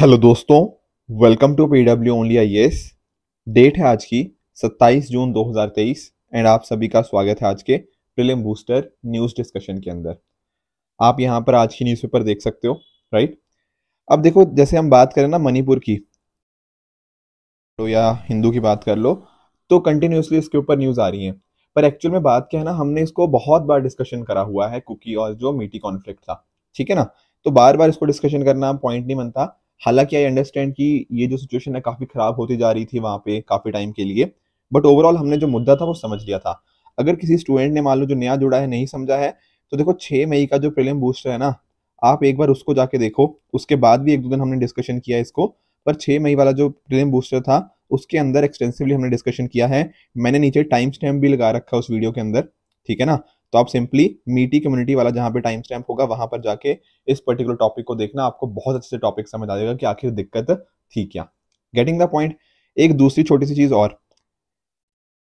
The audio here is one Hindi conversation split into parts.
हेलो दोस्तों welcome to P W only I S date है आज की 27 जून 2023 एंड आप सभी का स्वागत है आज के प्रिलिम बूस्टर न्यूज़ डिस्कशन के अंदर आप यहां पर आज की न्यूज़पेपर देख सकते हो राइट अब देखो जैसे हम बात करें ना मणिपुर की तो या हिंदू की बात कर लो तो कंटिन्यूसली इसके ऊपर न्यूज़ आ रही है पर एक्चुअल में बात क्या है ना हमने इसको बहुत बार डिस्कशन करा हुआ है कुकी और जो मीटी कॉन्फ्लिक्ट था ठीक है ना तो बार बार इसको डिस्कशन करना पॉइंट नहीं बनता हालांकि आई अंडरस्टैंड कि ये जो सिचुएशन है काफ़ी ख़राब होती जा रही थी वहाँ पे काफ़ी टाइम के लिए बट ओवरऑल हमने जो मुद्दा था वो समझ लिया था अगर किसी स्टूडेंट ने मान लो जो नया जुड़ा है नहीं समझा है तो देखो छः मई का जो प्रिलिम बूस्टर है ना आप एक बार उसको जाके देखो उसके बाद भी एक दो दिन हमने डिस्कशन किया इसको पर छः मई वाला जो प्रिलिम बूस्टर था उसके अंदर एक्सटेंसिवली हमने डिस्कशन किया है मैंने नीचे टाइम स्टैम्प भी लगा रखा उस वीडियो के अंदर ठीक है ना तो आप सिंपली मीटी कम्युनिटी वाला जहाँ पे टाइम स्टैम्प होगा वहां पर जाके इस पर्टिकुलर टॉपिक को देखना आपको बहुत अच्छे से टॉपिक समझ आ जाएगा कि आखिर दिक्कत थी क्या गेटिंग द पॉइंट एक दूसरी छोटी सी चीज़ और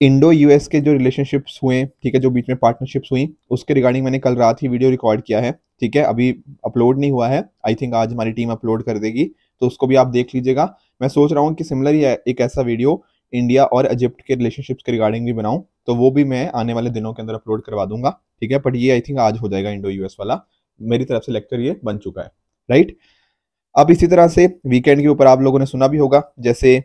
इंडो यूएस के जो रिलेशनशिप्स हुए ठीक है जो बीच में पार्टनरशिप्स हुई उसके रिगार्डिंग मैंने कल रात ही वीडियो रिकॉर्ड किया है ठीक है अभी अपलोड नहीं हुआ है आई थिंक आज हमारी टीम अपलोड कर देगी तो उसको भी आप देख लीजिएगा मैं सोच रहा हूँ कि सिमिलर ही एक ऐसा वीडियो इंडिया और इजिप्ट के रिलेशनशिप्स के रिगार्डिंग भी बनाऊं तो वो भी मैं आने वाले दिनों के अंदर अपलोड करवा दूंगा ठीक है बट ये आई थिंक आज हो जाएगा इंडो यूएस वाला मेरी तरफ से लेक्चर ये बन चुका है राइट अब इसी तरह से वीकेंड के ऊपर आप लोगों ने सुना भी होगा जैसे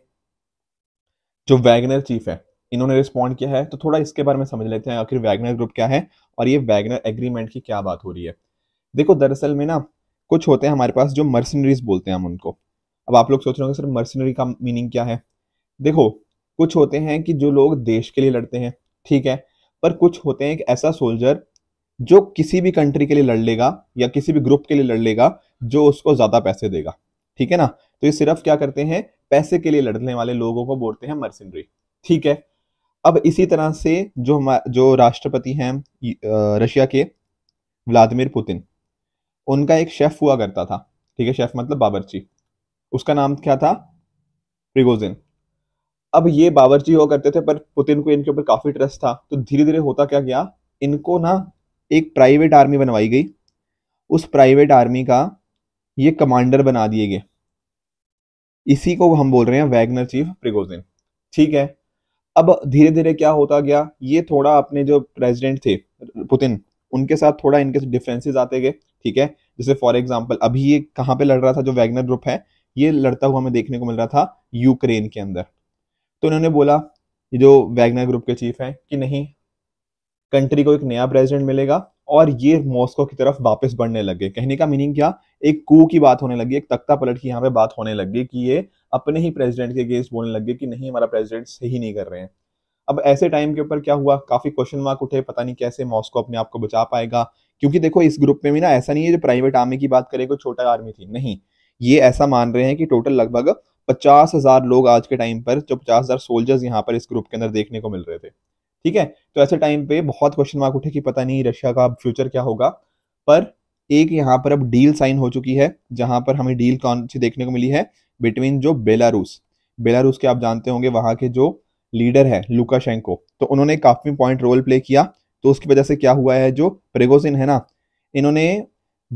जो वैगनर चीफ है इन्होंने रिस्पॉन्ड किया है तो थोड़ा इसके बारे में समझ लेते हैं आखिर वैगनर ग्रुप क्या है और ये वैगनर एग्रीमेंट की क्या बात हो रही है देखो दरअसल में ना कुछ होते हैं हमारे पास जो मर्सनरीज बोलते हैं हम उनको अब आप लोग सोच रहे होंगे सर मर्सनरी का मीनिंग क्या है देखो कुछ होते हैं कि जो लोग देश के लिए लड़ते हैं ठीक है पर कुछ होते हैं एक ऐसा सोल्जर जो किसी भी कंट्री के लिए लड़ लेगा या किसी भी ग्रुप के लिए लड़ लेगा जो उसको ज़्यादा पैसे देगा ठीक है ना तो ये सिर्फ क्या करते हैं पैसे के लिए लड़ने वाले लोगों को बोलते हैं मर्सिनरी ठीक है अब इसी तरह से जो हम जो राष्ट्रपति हैं रशिया के व्लादिमिर पुतिन उनका एक शेफ़ हुआ करता था ठीक है शेफ़ मतलब बाबरची उसका नाम क्या था प्रिगोजिन अब ये बावरची हुआ करते थे पर पुतिन को इनके ऊपर काफ़ी ट्रस्ट था तो धीरे धीरे होता क्या गया इनको ना एक प्राइवेट आर्मी बनवाई गई उस प्राइवेट आर्मी का ये कमांडर बना दिए गए इसी को हम बोल रहे हैं वैगनर चीफ प्रिगोजिन ठीक है अब धीरे धीरे क्या होता गया ये थोड़ा अपने जो प्रेसिडेंट थे पुतिन उनके साथ थोड़ा इनके डिफरेंसेस आते गए ठीक है जैसे फॉर एग्जाम्पल अभी ये कहाँ पे लड़ रहा था जो वैगनर ग्रुप है ये लड़ता हुआ हमें देखने को मिल रहा था यूक्रेन के अंदर तो इन्होंने बोला जो वैगना ग्रुप के चीफ हैं कि नहीं कंट्री को एक नया प्रेसिडेंट मिलेगा और ये मॉस्को की तरफ वापस बढ़ने लगे कहने का मीनिंग क्या एक कू की बात होने लगी एक तख्ता पलट की यहाँ पे बात होने लगी कि ये अपने ही प्रेसिडेंट के अगेंस्ट बोलने लगे कि नहीं हमारा प्रेसिडेंट सही नहीं कर रहे हैं अब ऐसे टाइम के ऊपर क्या हुआ काफी क्वेश्चन मार्क उठे पता नहीं कैसे मॉस्को अपने आप को बचा पाएगा क्योंकि देखो इस ग्रुप में भी ना ऐसा नहीं है जो प्राइवेट आर्मी की बात करे कोई छोटा आर्मी थी नहीं ये ऐसा मान रहे हैं कि टोटल लगभग पचास हज़ार लोग आज के टाइम पर जो पचास हज़ार सोल्जर्स यहाँ पर इस ग्रुप के अंदर देखने को मिल रहे थे ठीक है तो ऐसे टाइम पे बहुत क्वेश्चन मार्क उठे कि पता नहीं रशिया का फ्यूचर क्या होगा पर एक यहाँ पर अब डील साइन हो चुकी है जहां पर हमें डील कौन सी देखने को मिली है बिटवीन जो बेलारूस बेलारूस के आप जानते होंगे वहां के जो लीडर है लुकाशेंको तो उन्होंने काफ़ी पॉइंट रोल प्ले किया तो उसकी वजह से क्या हुआ है जो प्रेगोसिन है ना इन्होंने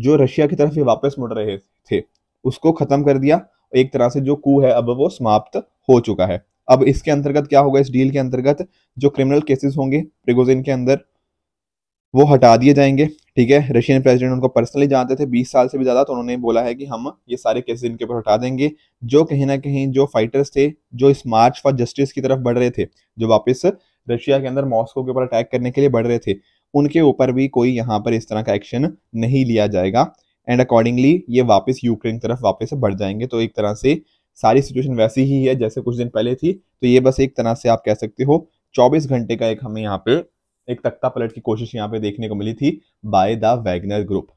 जो रशिया की तरफ वापस मुड़ रहे थे उसको ख़त्म कर दिया एक तरह से जो कू है अब वो समाप्त हो चुका है अब इसके अंतर्गत क्या होगा इस डील के अंतर्गत जो क्रिमिनल केसेस होंगे प्रिगोजिन के अंदर वो हटा दिए जाएंगे ठीक है रशियन प्रेसिडेंट उनको पर्सनली जानते थे 20 साल से भी ज़्यादा तो उन्होंने बोला है कि हम ये सारे केसेस इनके ऊपर हटा देंगे जो कहीं ना कहीं जो फाइटर्स थे जो इस मार्च फॉर जस्टिस की तरफ बढ़ रहे थे जो वापस रशिया के अंदर मॉस्को के ऊपर अटैक करने के लिए बढ़ रहे थे उनके ऊपर भी कोई यहाँ पर इस तरह का एक्शन नहीं लिया जाएगा एंड अकॉर्डिंगली ये वापस यूक्रेन तरफ वापस से बढ़ जाएंगे तो एक तरह से सारी सिचुएशन वैसी ही है जैसे कुछ दिन पहले थी तो ये बस एक तरह से आप कह सकते हो चौबीस घंटे का एक हमें यहाँ पे एक तख्ता पलट की कोशिश यहाँ पे देखने को मिली थी बाय द वैगनर ग्रुप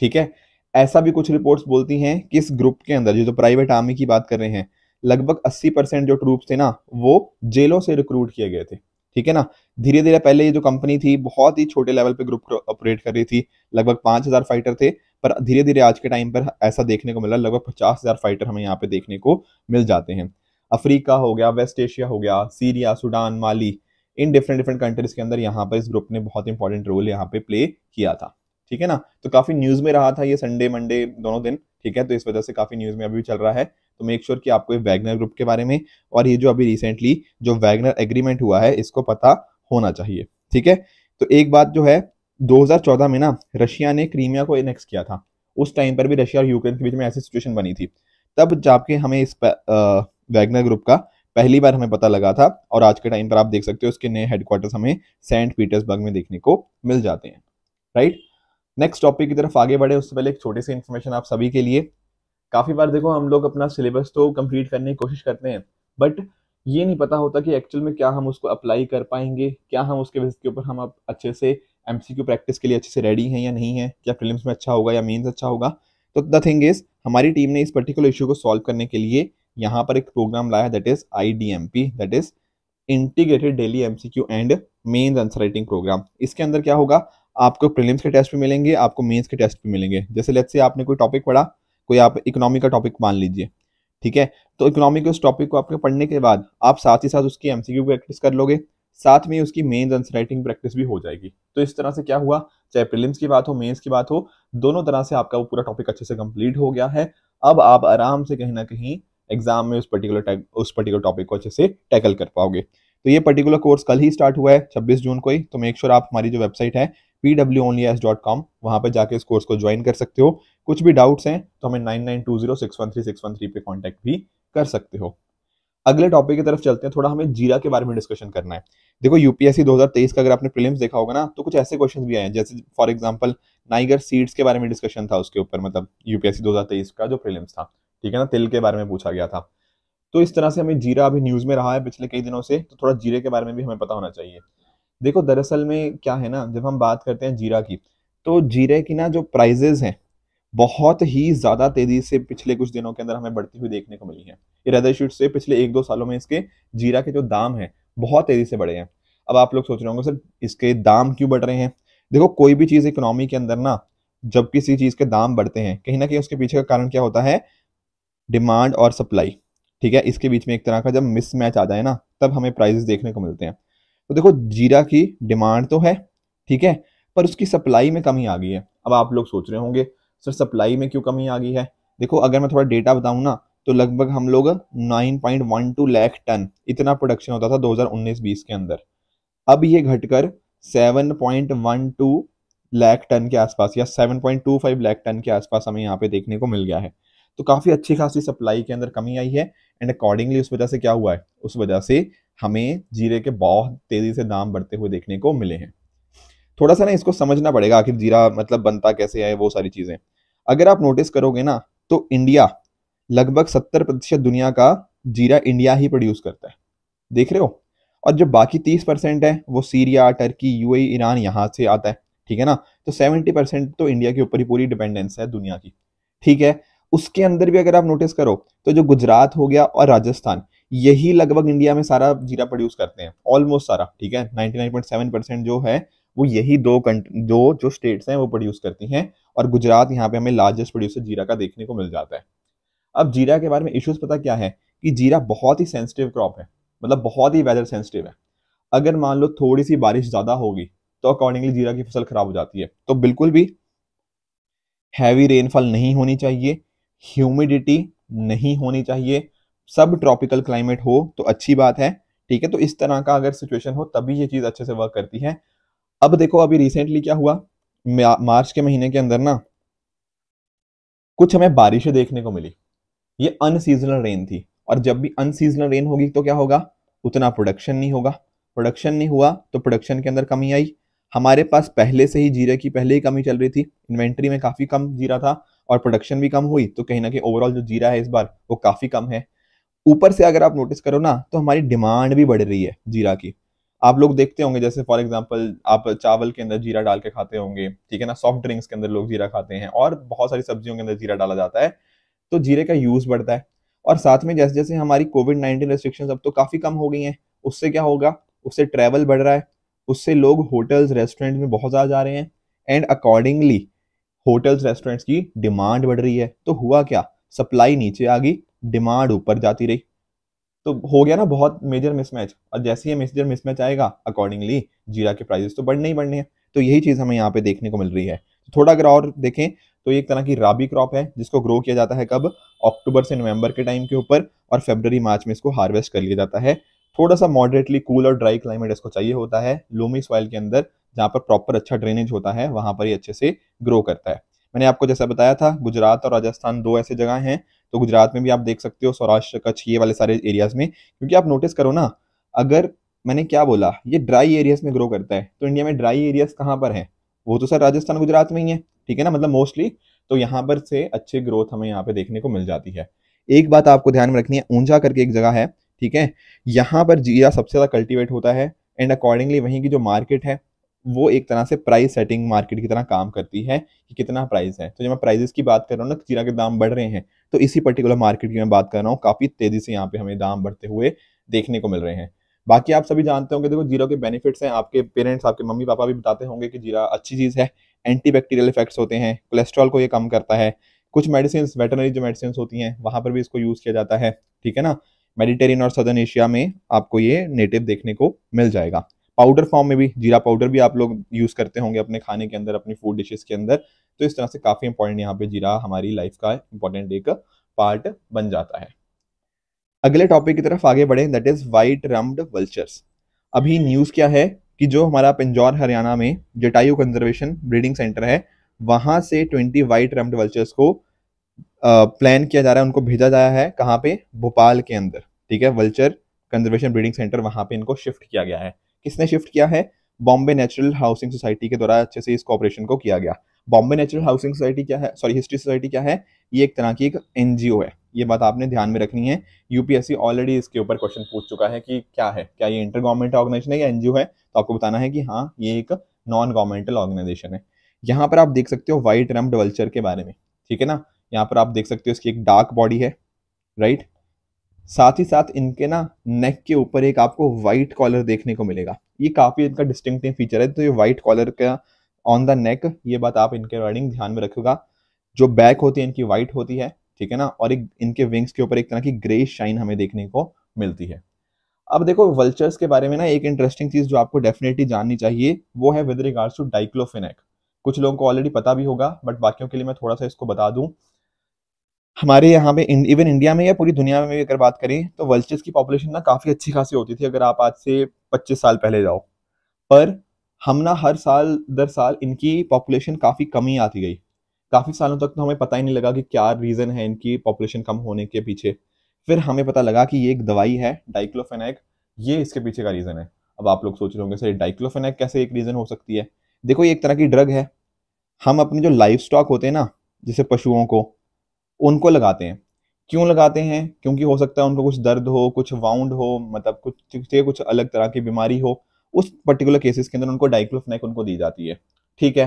ठीक है ऐसा भी कुछ रिपोर्ट्स बोलती हैं कि इस ग्रुप के अंदर जो तो प्राइवेट आर्मी की बात कर रहे हैं लगभग 80 परसेंट जो ट्रूप्स थे ना वो जेलों से रिक्रूट किए गए थे ठीक है ना धीरे धीरे पहले ये जो कंपनी थी बहुत ही छोटे लेवल पे ग्रुप ऑपरेट कर रही थी लगभग पांच हज़ार फाइटर थे पर धीरे धीरे आज के टाइम पर ऐसा देखने को मिला लगभग पचास हज़ार फाइटर हमें यहाँ पे देखने को मिल जाते हैं अफ्रीका हो गया वेस्ट एशिया हो गया Syria Sudan Mali in different different countries के अंदर यहाँ पर इस ग्रुप ने बहुत इंपॉर्टेंट रोल यहाँ पे प्ले किया था ठीक है ना तो काफ़ी न्यूज़ में रहा था ये संडे मंडे दोनों दिन ठीक है तो इस वजह से काफ़ी न्यूज़ में अभी भी चल रहा है तो मेक श्योर sure कि आपको वैगनर ग्रुप के बारे में और ये जो अभी रिसेंटली जो वैगनर एग्रीमेंट हुआ है इसको पता होना चाहिए ठीक है तो एक बात जो है 2014 में ना रशिया ने क्रीमिया को एनेक्स किया था उस टाइम पर भी रशिया और यूक्रेन के बीच में ऐसी सिचुएशन बनी थी तब जाके हमें इस वैगनर ग्रुप का पहली बार हमें पता लगा था और आज के टाइम पर आप देख सकते हो उसके नए हेडक्वार्टर्स हमें सेंट पीटर्सबर्ग में देखने को मिल जाते हैं राइट नेक्स्ट टॉपिक की तरफ आगे बढ़े उससे पहले एक छोटे से इन्फॉर्मेशन आप सभी के लिए काफ़ी बार देखो हम लोग अपना सिलेबस तो कंप्लीट करने की कोशिश करते हैं बट ये नहीं पता होता कि एक्चुअल में क्या हम उसको अप्लाई कर पाएंगे क्या हम उसके बेसिस के ऊपर हम अब अच्छे से एम प्रैक्टिस के लिए अच्छे से रेडी हैं या नहीं है क्या फिल्म में अच्छा होगा या मीन्स अच्छा होगा तो द थिंग इज हमारी टीम ने इस पर्टिकुलर इशू को सॉल्व करने के लिए यहाँ पर एक प्रोग्राम लाया that is I D M P that is integrated daily M C Q and mains answer writing programme इसके अंदर क्या होगा आपको प्रिलिम्स के टेस्ट भी मिलेंगे आपको मेन्स के टेस्ट भी मिलेंगे जैसे लेट से आपने कोई टॉपिक पढ़ा कोई आप इकोनॉमी का टॉपिक मान लीजिए ठीक है तो इकोनॉमी के उस टॉपिक को आपके पढ़ने के बाद आप साथ ही साथ उसकी एमसीक्यू प्रैक्टिस कर लोगे साथ में उसकी मेंस आंसर राइटिंग प्रैक्टिस भी हो जाएगी तो इस तरह से क्या हुआ चाहे प्रिलिम्स की बात हो मेंस की बात हो दोनों तरह से आपका वो पूरा टॉपिक अच्छे से कंप्लीट हो गया है अब आप आराम से कहीं ना कहीं एग्जाम में उस पर्टिकुलर उस पर्टिकुलर टॉपिक को अच्छे से टैकल कर पाओगे तो ये पर्टिकुलर कोर्स कल ही स्टार्ट हुआ है छब्बीस जून को ही तो मेक श्योर आप हमारी जो वेबसाइट है P W only S dot com वहाँ पर जाकर इस कोर्स को ज्वाइन कर सकते हो कुछ भी डाउट्स हैं तो हमें nine nine two zero six one three six one three पे कॉन्टैक्ट भी कर सकते हो अगले टॉपिक की तरफ चलते हैं थोड़ा हमें जीरा के बारे में डिस्कशन करना है देखो यूपीएससी 2023 का अगर आपने प्रीलिम्स देखा होगा ना तो कुछ ऐसे क्वेश्चन भी आए हैं जैसे फॉर एग्जांपल नाइगर सीड्स के बारे में डिस्कशन था उसके ऊपर मतलब यूपीएससी 2023 का जो प्रीलिम्स था ठीक है ना तिल के बारे में पूछा गया था तो इस तरह से हमें जीरा अभी न्यूज़ में रहा है पिछले कई दिनों से तो थोड़ा जीरे के बारे में भी हमें पता होना चाहिए देखो दरअसल में क्या है ना जब हम बात करते हैं जीरा की तो जीरे की ना जो प्राइजेज़ हैं बहुत ही ज़्यादा तेज़ी से पिछले कुछ दिनों के अंदर हमें बढ़ती हुई देखने को मिली है इरादा शीट से पिछले एक दो सालों में इसके जीरा के जो दाम हैं बहुत तेज़ी से बढ़े हैं अब आप लोग सोच रहे होंगे सर इसके दाम क्यों बढ़ रहे हैं देखो कोई भी चीज़ इकोनॉमी के अंदर ना जब किसी चीज़ के दाम बढ़ते हैं कहीं ना कहीं उसके पीछे का कारण क्या होता है डिमांड और सप्लाई ठीक है इसके बीच में एक तरह का जब मिसमैच आ जाए ना तब हमें प्राइजेस देखने को मिलते हैं तो देखो जीरा की डिमांड तो है ठीक है पर उसकी सप्लाई में कमी आ गई है अब आप लोग सोच रहे होंगे सर सप्लाई में क्यों कमी आ गई है देखो अगर मैं थोड़ा डेटा बताऊँ ना तो लगभग हम लोग 9.12 लाख टन इतना प्रोडक्शन होता था 2019-20 के अंदर अब ये घटकर 7.12 लाख टन के आसपास या 7.25 लाख टन के आसपास हमें यहाँ पे देखने को मिल गया है तो काफ़ी अच्छी खासी सप्लाई के अंदर कमी आई है एंड अकॉर्डिंगली उस वजह से क्या हुआ है उस वजह से हमें जीरे के बहुत तेज़ी से दाम बढ़ते हुए देखने को मिले हैं थोड़ा सा ना इसको समझना पड़ेगा आखिर जीरा मतलब बनता कैसे है वो सारी चीज़ें अगर आप नोटिस करोगे ना तो इंडिया लगभग सत्तर प्रतिशत दुनिया का जीरा इंडिया ही प्रोड्यूस करता है देख रहे हो और जो बाकी तीस परसेंट है वो सीरिया टर्की यूएई ईरान यहाँ से आता है ठीक है ना तो सेवेंटी परसेंट तो इंडिया के ऊपर ही पूरी डिपेंडेंस है दुनिया की ठीक है उसके अंदर भी अगर आप नोटिस करो तो जो गुजरात हो गया और राजस्थान यही लगभग इंडिया में सारा जीरा प्रोड्यूस करते हैं ऑलमोस्ट सारा ठीक है 99.7 परसेंट जो है वो यही दो दो जो स्टेट्स हैं वो प्रोड्यूस करती हैं और गुजरात यहाँ पे हमें लार्जेस्ट प्रोड्यूसर जीरा का देखने को मिल जाता है अब जीरा के बारे में इश्यूज पता क्या है कि जीरा बहुत ही सेंसिटिव क्रॉप है मतलब बहुत ही वेदर सेंसिटिव है अगर मान लो थोड़ी सी बारिश ज़्यादा होगी तो अकॉर्डिंगली जीरा की फसल खराब हो जाती है तो बिल्कुल भी हैवी रेनफॉल नहीं होनी चाहिए ह्यूमिडिटी नहीं होनी चाहिए सब ट्रॉपिकल क्लाइमेट हो तो अच्छी बात है ठीक है तो इस तरह का अगर सिचुएशन हो तभी ये चीज़ अच्छे से वर्क करती है अब देखो अभी रिसेंटली क्या हुआ मार्च के महीने के अंदर ना कुछ हमें बारिशें देखने को मिली ये अनसीजनल रेन थी और जब भी अनसीजनल रेन होगी तो क्या होगा उतना प्रोडक्शन नहीं होगा प्रोडक्शन नहीं हुआ तो प्रोडक्शन के अंदर कमी आई हमारे पास पहले से ही जीरे की पहले ही कमी चल रही थी इन्वेंट्री में काफ़ी कम जीरा था और प्रोडक्शन भी कम हुई तो कहीं ना कहीं ओवरऑल जो जीरा है इस बार वो काफ़ी कम है ऊपर से अगर आप नोटिस करो ना तो हमारी डिमांड भी बढ़ रही है जीरा की आप लोग देखते होंगे जैसे फॉर एग्जाम्पल आप चावल के अंदर जीरा डाल के खाते होंगे ठीक है ना सॉफ्ट ड्रिंक्स के अंदर लोग जीरा खाते हैं और बहुत सारी सब्जियों के अंदर जीरा डाला जाता है तो जीरे का यूज़ बढ़ता है और साथ में जैसे जैसे हमारी कोविड नाइन्टीन रेस्ट्रिक्शन अब तो काफ़ी कम हो गई हैं उससे क्या होगा उससे ट्रैवल बढ़ रहा है उससे लोग होटल्स रेस्टोरेंट में बहुत ज़्यादा जा रहे हैं एंड अकॉर्डिंगली होटल्स रेस्टोरेंट्स की डिमांड बढ़ रही है तो हुआ क्या सप्लाई नीचे आ गई डिमांड ऊपर जाती रही तो हो गया ना बहुत मेजर मिसमैच और जैसे ही मेजर मिसमैच आएगा अकॉर्डिंगली जीरा के प्राइजेस तो बढ़ने ही बढ़ने हैं तो यही चीज़ हमें यहाँ पे देखने को मिल रही है तो थोड़ा अगर और देखें तो एक तरह की राबी क्रॉप है जिसको ग्रो किया जाता है कब अक्टूबर से नवंबर के टाइम के ऊपर और फेबर मार्च में इसको हार्वेस्ट कर लिया जाता है थोड़ा सा मॉडरेटली कूल और ड्राई क्लाइमेट इसको चाहिए होता है लोमी सॉइल के अंदर जहाँ पर प्रॉपर अच्छा ड्रेनेज होता है वहाँ पर ही अच्छे से ग्रो करता है मैंने आपको जैसा बताया था गुजरात और राजस्थान दो ऐसे जगह हैं तो गुजरात में भी आप देख सकते हो सौराष्ट्र कच्छ ये वाले सारे एरियाज में क्योंकि आप नोटिस करो ना अगर मैंने क्या बोला ये ड्राई एरियाज में ग्रो करता है तो इंडिया में ड्राई एरियाज कहाँ पर है वो तो सर राजस्थान गुजरात में ही है ठीक है ना मतलब मोस्टली तो यहाँ पर से अच्छी ग्रोथ हमें यहाँ पे देखने को मिल जाती है एक बात आपको ध्यान में रखनी है ऊंझा करके एक जगह है ठीक है यहाँ पर जीरा सबसे ज़्यादा कल्टिवेट होता है एंड अकॉर्डिंगली वहीं की जो मार्केट है वो एक तरह से प्राइस सेटिंग मार्केट की तरह काम करती है कि कितना प्राइस है तो जब मैं प्राइजेस की बात कर रहा हूँ ना तो जीरा के दाम बढ़ रहे हैं तो इसी पर्टिकुलर मार्केट की मैं बात कर रहा हूँ काफ़ी तेज़ी से यहाँ पे हमें दाम बढ़ते हुए देखने को मिल रहे हैं बाकी आप सभी जानते होंगे देखो जीरो के बेनिफिट्स हैं आपके पेरेंट्स आपके मम्मी पापा भी बताते होंगे कि जीरा अच्छी चीज़ है एंटीबैक्टीरियल इफेक्ट्स होते हैं कोलेस्ट्रॉल को ये कम करता है कुछ मेडिसिन वेटनरी जो मेडिसिन होती हैं वहाँ पर भी इसको यूज़ किया जाता है ठीक है ना मेडिटेरियन और सदर्न एशिया में आपको ये नेटिव देखने को मिल जाएगा पाउडर फॉर्म में भी जीरा पाउडर भी आप लोग यूज़ करते होंगे अपने खाने के अंदर अपनी फूड डिशेस के अंदर तो इस तरह से काफ़ी इंपॉर्टेंट यहाँ पे जीरा हमारी लाइफ का इंपॉर्टेंट एक पार्ट बन जाता है अगले टॉपिक की तरफ आगे बढ़े that is white rumped vultures अभी न्यूज़ क्या है कि जो हमारा पिंजौर हरियाणा में जटायु कंजर्वेशन ब्रीडिंग सेंटर है वहां से ट्वेंटी वाइट रम्ड वल्चर्स को प्लान किया जा रहा है उनको भेजा जाया है कहाँ पे भोपाल के अंदर ठीक है वल्चर कंजर्वेशन ब्रीडिंग सेंटर वहाँ पे इनको शिफ्ट किया गया है किसने शिफ्ट किया है बॉम्बे नेचुरल हाउसिंग सोसाइटी के द्वारा अच्छे से इस कॉपरेशन को किया गया बॉम्बे नेचुरल हाउसिंग सोसाइटी क्या है सॉरी हिस्ट्री सोसाइटी क्या है ये एक तरह की एक एनजीओ है ये बात आपने ध्यान में रखनी है यूपीएससी ऑलरेडी इसके ऊपर क्वेश्चन पूछ चुका है कि क्या है क्या ये इंटर गवर्नमेंट ऑर्गेनाइजेशन है या एनजीओ है तो आपको बताना है कि हाँ ये एक नॉन गवर्नमेंटल ऑर्गेनाइजेशन है यहाँ पर आप देख सकते हो वाइट रम्ड वल्चर के बारे में ठीक है ना यहाँ पर आप देख सकते हो इसकी एक डार्क बॉडी है राइट साथ ही साथ इनके ना नेक के ऊपर एक आपको वाइट कॉलर देखने को मिलेगा ये काफ़ी इनका डिस्टिंक्टिव फीचर है तो ये व्हाइट कॉलर का ऑन द नेक ये बात आप इनके रनिंग ध्यान में रखेगा जो बैक होती है इनकी वाइट होती है ठीक है ना और एक इनके विंग्स के ऊपर एक तरह की ग्रे शाइन हमें देखने को मिलती है अब देखो वल्चर्स के बारे में ना एक इंटरेस्टिंग चीज़ जो आपको डेफिनेटली जाननी चाहिए वो है विद रिगार्ड्स टू डाइक्लोफिनेक कुछ लोगों को ऑलरेडी पता भी होगा बट बाकियों के लिए मैं थोड़ा सा इसको बता दूं हमारे यहाँ पे इवन इंडिया में या पूरी दुनिया में भी अगर बात करें तो वल्चर्स की पॉपुलेशन ना काफ़ी अच्छी खासी होती थी अगर आप आज से 25 साल पहले जाओ पर हम ना हर साल दर साल इनकी पॉपुलेशन काफ़ी कम ही आती गई काफ़ी सालों तक तो हमें पता ही नहीं लगा कि क्या रीज़न है इनकी पॉपुलेशन कम होने के पीछे फिर हमें पता लगा कि ये एक दवाई है डाइक्लोफेनैक ये इसके पीछे का रीज़न है अब आप लोग सोच रहे होंगे सर डाइक्लोफेनैक कैसे एक रीज़न हो सकती है देखो ये एक तरह की ड्रग है हम अपने जो लाइफ स्टॉक होते हैं ना जैसे पशुओं को उनको लगाते हैं क्यों लगाते हैं क्योंकि हो सकता है उनको कुछ दर्द हो कुछ वाउंड हो मतलब कुछ से कुछ अलग तरह की बीमारी हो उस पर्टिकुलर केसेस के अंदर उनको डाइक्लोफनेक उनको दी जाती है ठीक है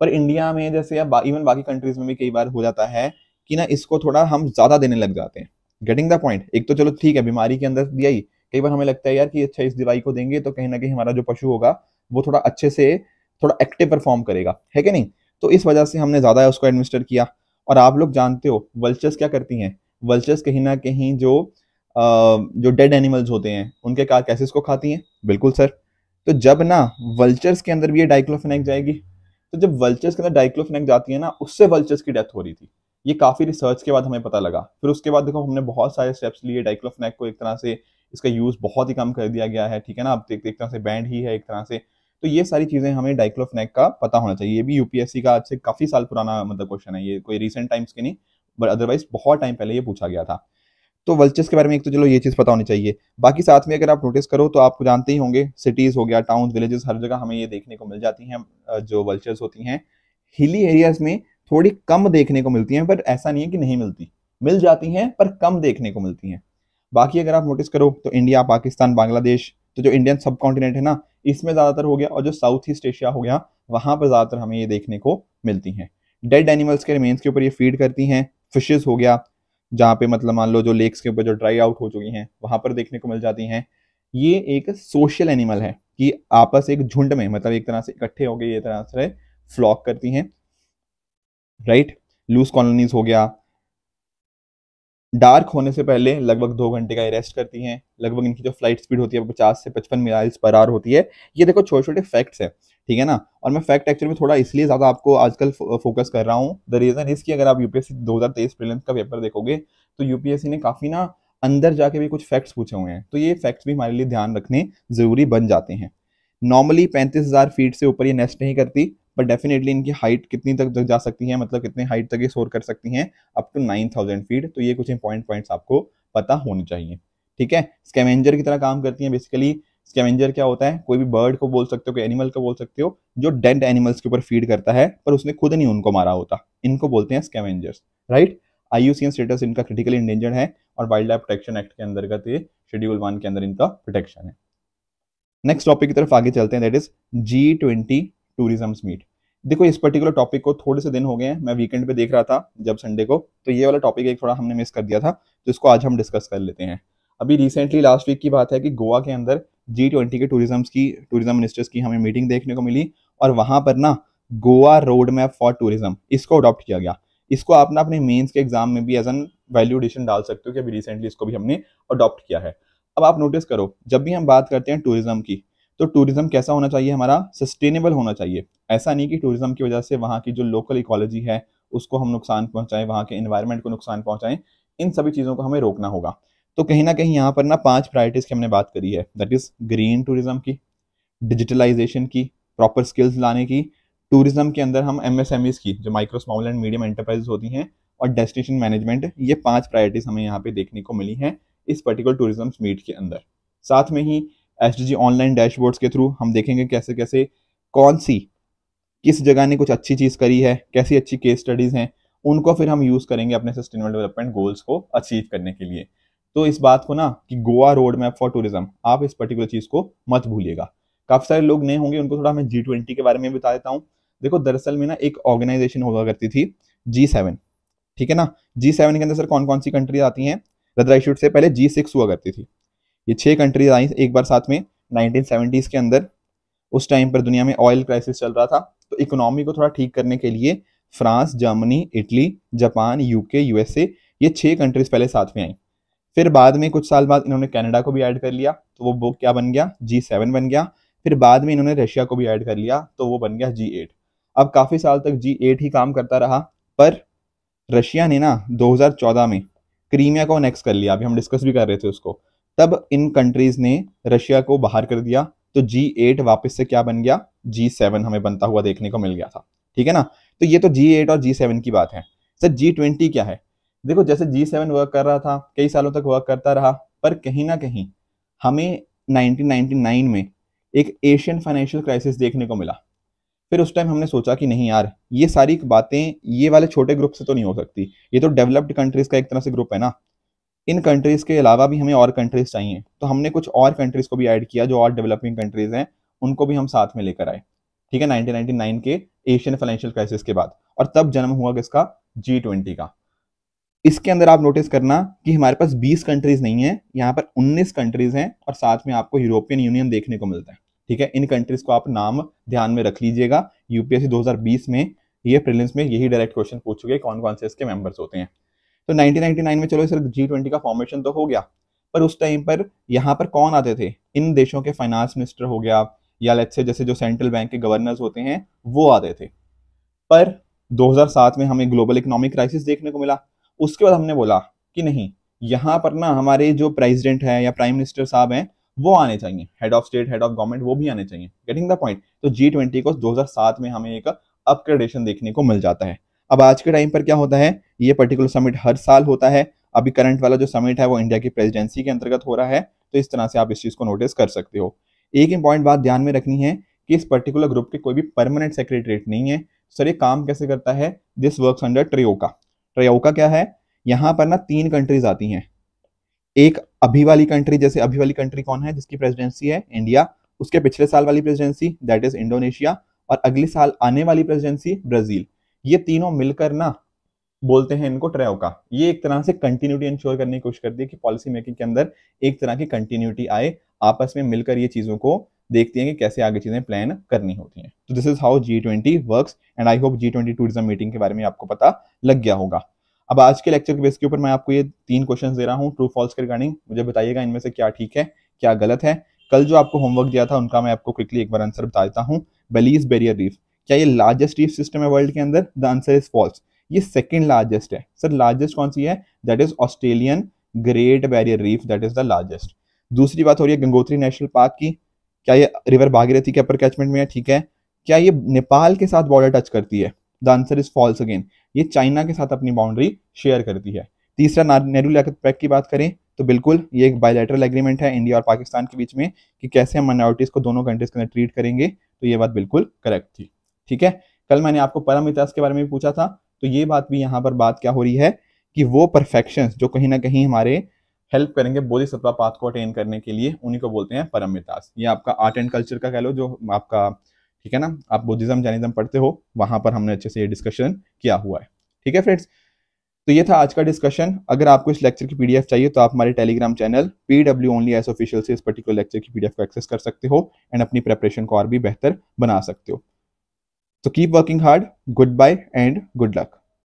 पर इंडिया में जैसे या बा, इवन बाकी कंट्रीज में भी कई बार हो जाता है कि ना इसको थोड़ा हम ज़्यादा देने लग जाते हैं गेटिंग द पॉइंट एक तो चलो ठीक है बीमारी के अंदर दिया ही कई बार हमें लगता है यार कि अच्छा इस दवाई को देंगे तो कहीं ना कहीं हमारा जो पशु होगा वो थोड़ा अच्छे से थोड़ा एक्टिव परफॉर्म करेगा है कि नहीं तो इस वजह से हमने ज़्यादा उसको एडमिनिस्टर किया और आप लोग जानते हो वल्चर्स क्या करती हैं वल्चर्स कहीं ना कहीं जो आ, जो डेड एनिमल्स होते हैं उनके कैसे को खाती हैं बिल्कुल सर तो जब ना वल्चर्स के अंदर भी ये डाइक्लोफिनेक जाएगी तो जब वल्चर्स के अंदर डाइक्लोफिनेक जाती है ना उससे वल्चर्स की डेथ हो रही थी ये काफ़ी रिसर्च के बाद हमें पता लगा फिर उसके बाद देखो हमने बहुत सारे स्टेप्स लिए डाइक्लोफिनेक को एक तरह से इसका यूज़ बहुत ही कम कर दिया गया है ठीक है ना अब एक तरह से बैंड ही है एक तरह से तो ये सारी चीज़ें हमें डाइक्लोफनेक का पता होना चाहिए ये भी यूपीएससी का आज से काफ़ी साल पुराना मतलब क्वेश्चन है ये कोई रिसेंट टाइम्स के नहीं बट अदरवाइज बहुत टाइम पहले ये पूछा गया था तो वल्चर्स के बारे में एक तो चलो ये चीज़ पता होनी चाहिए बाकी साथ में अगर आप नोटिस करो तो आपको जानते ही होंगे सिटीज़ हो गया टाउन विलेजेस हर जगह हमें ये देखने को मिल जाती हैं जो वल्चर्स होती हैं हिली एरियाज में थोड़ी कम देखने को मिलती हैं पर ऐसा नहीं है कि नहीं मिलती मिल जाती हैं पर कम देखने को मिलती हैं बाकी अगर आप नोटिस करो तो इंडिया पाकिस्तान बांग्लादेश तो जो इंडियन सब कॉन्टिनेंट है ना इसमें ज़्यादातर हो गया और जो साउथ ईस्ट एशिया हो गया वहां पर ज़्यादातर हमें ये देखने को मिलती हैं डेड एनिमल्स के रिमेन्स के ऊपर ये फीड करती हैं फिशेज हो गया जहाँ पे मतलब मान लो जो लेक्स के ऊपर जो ड्राई आउट हो चुकी हैं वहां पर देखने को मिल जाती हैं ये एक सोशल एनिमल है कि आपस एक झुंड में मतलब एक तरह से इकट्ठे हो गए ये तरह से फ्लॉक करती हैं राइट लूज कॉलोनीज हो गया डार्क होने से पहले लगभग दो घंटे का रेस्ट करती हैं लगभग इनकी जो फ्लाइट स्पीड होती है पचास से पचपन मिलाइल्स पर आर होती है ये देखो छोटे छोटे फैक्ट्स हैं ठीक है ना और मैं फैक्ट एक्चुअली में थोड़ा इसलिए ज़्यादा आपको आजकल फोकस कर रहा हूँ द रीज़न इज़ कि अगर आप यूपीएससी 2023 प्रीलिम्स का पेपर देखोगे तो यूपीएससी ने काफ़ी ना अंदर जाके भी कुछ फैक्ट्स पूछे हुए हैं तो ये फैक्ट्स भी हमारे लिए ध्यान रखने ज़रूरी बन जाते हैं नॉर्मली पैंतीस हज़ार फीट से ऊपर ये नेस्ट नहीं करती बट डेफिनेटली इनकी हाइट कितनी तक जा सकती है मतलब कितने हाइट तक ये सोर कर सकती हैं up to nine thousand feet तो ये कुछ इंपॉर्टेंट पॉइंट्स आपको पता होने चाहिए ठीक है स्कैमेंजर की तरह काम करती हैं बेसिकली स्कैमेंजर क्या होता है कोई भी बर्ड को बोल सकते हो कोई एनिमल को बोल सकते हो जो डेड एनिमल्स के ऊपर फीड करता है पर उसने खुद नहीं उनको मारा होता इनको बोलते हैं स्कैमेंजर्स राइट आईयूसीएन स्टेटस इनका क्रिटिकली इंडेंजर्ड है और वाइल्ड लाइफ प्रोटेक्शन एक्ट के अंतर्गत ये शेड्यूल वन के अंदर इनका प्रोटेक्शन है नेक्स्ट टॉपिक की तरफ आगे चलते हैं that is G twenty tourism meet देखो इस पर्टिकुलर टॉपिक को थोड़े से दिन हो गए हैं मैं वीकेंड पे देख रहा था जब संडे को तो ये वाला टॉपिक एक थोड़ा हमने मिस कर दिया था तो इसको आज हम डिस्कस कर लेते हैं अभी रिसेंटली लास्ट वीक की बात है कि गोवा के अंदर जी ट्वेंटी के टूरिज्म की टूरिज्म मिनिस्टर्स की हमें मीटिंग देखने को मिली और वहां पर ना Goa road map for tourism इसको अडॉप्ट किया गया इसको आप ना अपने मेन्स के एग्जाम में भी एज एन वैल्यू एडिशन डाल सकते हो कि अभी रिसेंटली इसको भी हमने अडॉप्ट किया है अब आप नोटिस करो जब भी हम बात करते हैं टूरिज्म की तो टूरिज़्म कैसा होना चाहिए हमारा सस्टेनेबल होना चाहिए ऐसा नहीं कि टूरिज़्म की वजह से वहाँ की जो लोकल इकोलॉजी है उसको हम नुकसान पहुँचाएं वहाँ के इन्वायरमेंट को नुकसान पहुँचाएँ इन सभी चीज़ों को हमें रोकना होगा तो कहीं ना कहीं यहाँ पर ना पांच प्रायोरिटीज़ की हमने बात करी है दैट इज़ ग्रीन टूरिज़्म की डिजिटलाइजेशन की प्रॉपर स्किल्स लाने की टूरिज़्म के अंदर हम एम की जो micro small and medium enterprise होती हैं और डेस्टिनेशन मैनेजमेंट ये पांच प्रायोरिटीज़ हमें यहाँ पे देखने को मिली हैं इस पर्टिकुलर टूरिज्म मीट के अंदर साथ में ही S D G online dashboards के थ्रू हम देखेंगे कैसे कैसे कौन सी किस जगह ने कुछ अच्छी चीज़ करी है कैसी अच्छी केस स्टडीज़ हैं उनको फिर हम यूज़ करेंगे अपने सस्टेनेबल डेवलपमेंट गोल्स को अचीव करने के लिए तो इस बात को ना कि Goa road map for tourism आप इस पर्टिकुलर चीज़ को मत भूलिएगा काफ़ी सारे लोग नए होंगे उनको थोड़ा मैं जी ट्वेंटी के बारे में बता देता हूँ देखो दरअसल में ना एक ऑर्गेनाइजेशन हुआ करती थी जी सेवन ठीक है ना जी सेवन के अंदर सर कौन कौन सी कंट्रीज आती हैं रदरा से पहले जी सिक्स हुआ करती थी ये छह कंट्रीज आई एक बार साथ में नाइनटीन के अंदर उस टाइम पर दुनिया में ऑयल क्राइसिस चल रहा था तो इकोनॉमी को थोड़ा ठीक करने के लिए France Germany Italy Japan UK USA ये छह कंट्रीज पहले साथ में आई फिर बाद में कुछ साल बाद इन्होंने कनाडा को भी ऐड कर लिया तो वो बुक क्या बन गया जी सेवन बन गया फिर बाद में इन्होंने रशिया को भी ऐड कर लिया तो वो बन गया जी एट अब काफ़ी साल तक जी एट ही काम करता रहा पर रशिया ने ना 2014 में क्रीमिया को नेक्स्ट कर लिया अभी हम डिस्कस भी कर रहे थे उसको तब इन कंट्रीज ने रशिया को बाहर कर दिया तो जी एट वापस से क्या बन गया जी सेवन हमें बनता हुआ देखने को मिल गया था ठीक है ना तो ये तो जी एट और जी सेवन की बात है सर जी ट्वेंटी क्या है देखो जैसे जी सेवन वर्क कर रहा था कई सालों तक वर्क करता रहा पर कहीं ना कहीं हमें 1999 में एक एशियन फाइनेंशियल क्राइसिस देखने को मिला फिर उस टाइम हमने सोचा कि नहीं यार ये सारी बातें ये वाले छोटे ग्रुप से तो नहीं हो सकती ये तो डेवलप्ड कंट्रीज का एक तरह से ग्रुप है ना इन कंट्रीज़ के अलावा भी हमें और कंट्रीज़ चाहिए तो हमने कुछ और कंट्रीज़ को भी ऐड किया जो और डेवलपिंग कंट्रीज़ हैं उनको भी हम साथ में लेकर आए ठीक है 1999 के एशियन फाइनेंशियल क्राइसिस के बाद और तब जन्म हुआ किसका जी ट्वेंटी का इसके अंदर आप नोटिस करना कि हमारे पास 20 कंट्रीज नहीं है यहाँ पर 19 कंट्रीज हैं और साथ में आपको यूरोपियन यूनियन देखने को मिलता है ठीक है इन कंट्रीज को आप नाम ध्यान में रख लीजिएगा यूपीएससी दो में ये प्रिलिम्स में यही डायरेक्ट क्वेश्चन पूछ चुके कौन कौन से इसके मेंबर्स होते हैं तो 1999 में चलो सर जी ट्वेंटी का फॉर्मेशन तो हो गया पर उस टाइम पर यहाँ पर कौन आते थे इन देशों के फाइनेंस मिनिस्टर हो गया या लेट्स से जैसे जो सेंट्रल बैंक के गवर्नर्स होते हैं वो आते थे पर 2007 में हमें ग्लोबल इकोनॉमिक क्राइसिस देखने को मिला उसके बाद हमने बोला कि नहीं यहाँ पर ना हमारे जो प्रेसिडेंट है या प्राइम मिनिस्टर साहब हैं वो आने चाहिए head of state head of government वो भी आने चाहिए गेटिंग द पॉइंट तो जी ट्वेंटी को दो में हमें एक अपग्रेडेशन देखने को मिल जाता है अब आज के टाइम पर क्या होता है ये पर्टिकुलर समिट हर साल होता है अभी करंट वाला जो समिट है वो इंडिया की प्रेसिडेंसी के अंतर्गत हो रहा है तो इस तरह से आप इस चीज़ को नोटिस कर सकते हो एक इंपॉर्टेंट बात ध्यान में रखनी है कि इस पर्टिकुलर ग्रुप के कोई भी परमानेंट सेक्रेटरीट नहीं है सर ये काम कैसे करता है this work under troika troika क्या है यहाँ पर ना तीन कंट्रीज आती हैं एक अभी वाली कंट्री जैसे अभी वाली कंट्री कौन है जिसकी प्रेसिडेंसी है इंडिया उसके पिछले साल वाली प्रेसिडेंसी दैट इज इंडोनेशिया और अगले साल आने वाली प्रेसिडेंसी ब्राजील ये तीनों मिलकर ना बोलते हैं इनको का ये एक तरह से कंटिन्यूटी इंश्योर करने की कोशिश करती है कि पॉलिसी मेकिंग के अंदर एक तरह की कंटिन्यूटी आए आपस में मिलकर ये चीज़ों को देखती हैं कि कैसे आगे चीज़ें प्लान करनी होती हैं तो this is how G twenty work and I hope G twenty tourism meeting के बारे में आपको पता लग गया होगा अब आज के लेक्चर के बेस के ऊपर मैं आपको ये तीन क्वेश्चन दे रहा हूँ ट्रू फॉल्स के रिगार्डिंग मुझे बताइएगा इनमें से क्या ठीक है क्या गलत है कल जो आपको होमवर्क दिया था उनका मैं आपको क्विकली एक बार आंसर बता देता हूँ बेलीज बेरियर रीफ क्या ये लार्जेस्ट रीफ सिस्टम है वर्ल्ड के अंदर द आंसर इज फॉल्स ये सेकेंड लार्जेस्ट है सर लार्जेस्ट कौन सी है that is Australian great barrier reef that is the largest दूसरी बात हो रही है गंगोत्री नेशनल पार्क की क्या ये रिवर भागीरथी के अपर कैचमेंट में है ठीक है क्या ये नेपाल के साथ बॉर्डर टच करती है the answer is false again ये चाइना के साथ अपनी बाउंड्री शेयर करती है तीसरा नेहरू लियाकत पैक की बात करें तो बिल्कुल ये एक बायोलेटरल एग्रीमेंट है इंडिया और पाकिस्तान के बीच में कि कैसे हम माइनॉरिटीज़ को दोनों कंट्रीज़ के अंदर ट्रीट करेंगे तो ये बात बिल्कुल करेक्ट थी ठीक है कल मैंने आपको परमितास के बारे में पूछा था तो ये बात भी यहाँ पर बात क्या हो रही है कि वो परफेक्शन जो कहीं ना कहीं हमारे हेल्प करेंगे बोधिसत्वा पाथ को अटेन करने के लिए उन्हीं को बोलते हैं परमितास ये आपका आर्ट एंड कल्चर का कह लो जो आपका ठीक है ना आप बुद्धिज्म जैनिज्म पढ़ते हो वहां पर हमने अच्छे से ये डिस्कशन किया हुआ है ठीक है फ्रेंड्स तो ये था आज का डिस्कशन अगर आपको इस लेक्चर की पीडीएफ चाहिए तो आप हमारे Telegram channel P W only S official से इस पर्टिकुलर लेक्चर की पीडीएफ को एक्सेस कर सकते हो एंड अपनी प्रेपरेशन को और भी बेहतर बना सकते हो So keep working hard. Goodbye and good luck.